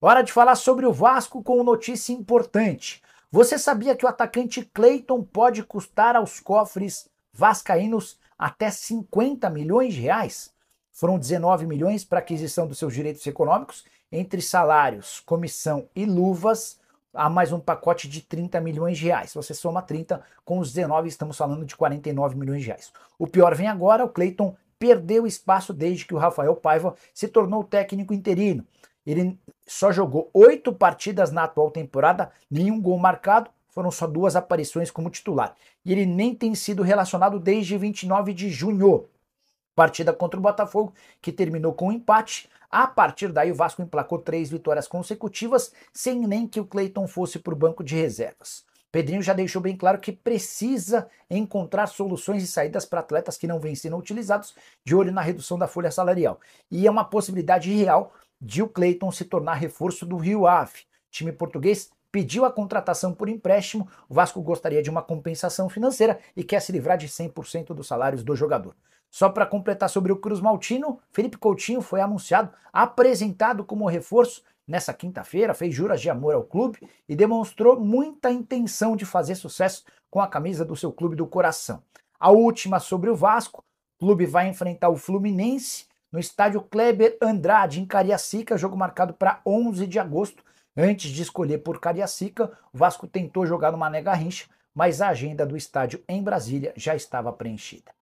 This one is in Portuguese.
Hora de falar sobre o Vasco com notícia importante. Você sabia que o atacante Cleiton pode custar aos cofres vascaínos até 50 milhões de reais? Foram 19 milhões para aquisição dos seus direitos econômicos, entre salários, comissão e luvas, há mais um pacote de 30 milhões de reais. Você soma 30 com os 19, estamos falando de 49 milhões de reais. O pior vem agora, o Cleiton perdeu espaço desde que o Rafael Paiva se tornou técnico interino. Ele só jogou oito partidas na atual temporada, nenhum gol marcado, foram só duas aparições como titular. E ele nem tem sido relacionado desde 29 de junho. Partida contra o Botafogo, que terminou com um empate. A partir daí, o Vasco emplacou três vitórias consecutivas, sem nem que o Cleiton fosse para o banco de reservas. Pedrinho já deixou bem claro que precisa encontrar soluções e saídas para atletas que não vêm sendo utilizados, de olho na redução da folha salarial. E é uma possibilidade real Gil Clayton se tornar reforço do Rio Ave. Time português pediu a contratação por empréstimo, o Vasco gostaria de uma compensação financeira e quer se livrar de 100% dos salários do jogador. Só para completar sobre o Cruz Maltino, Felipe Coutinho foi anunciado, apresentado como reforço nessa quinta-feira, fez juras de amor ao clube e demonstrou muita intenção de fazer sucesso com a camisa do seu clube do coração. A última sobre o Vasco, o clube vai enfrentar o Fluminense no estádio Kleber Andrade, em Cariacica, jogo marcado para 11 de agosto. Antes de escolher por Cariacica, o Vasco tentou jogar no Mané Garrincha, mas a agenda do estádio em Brasília já estava preenchida.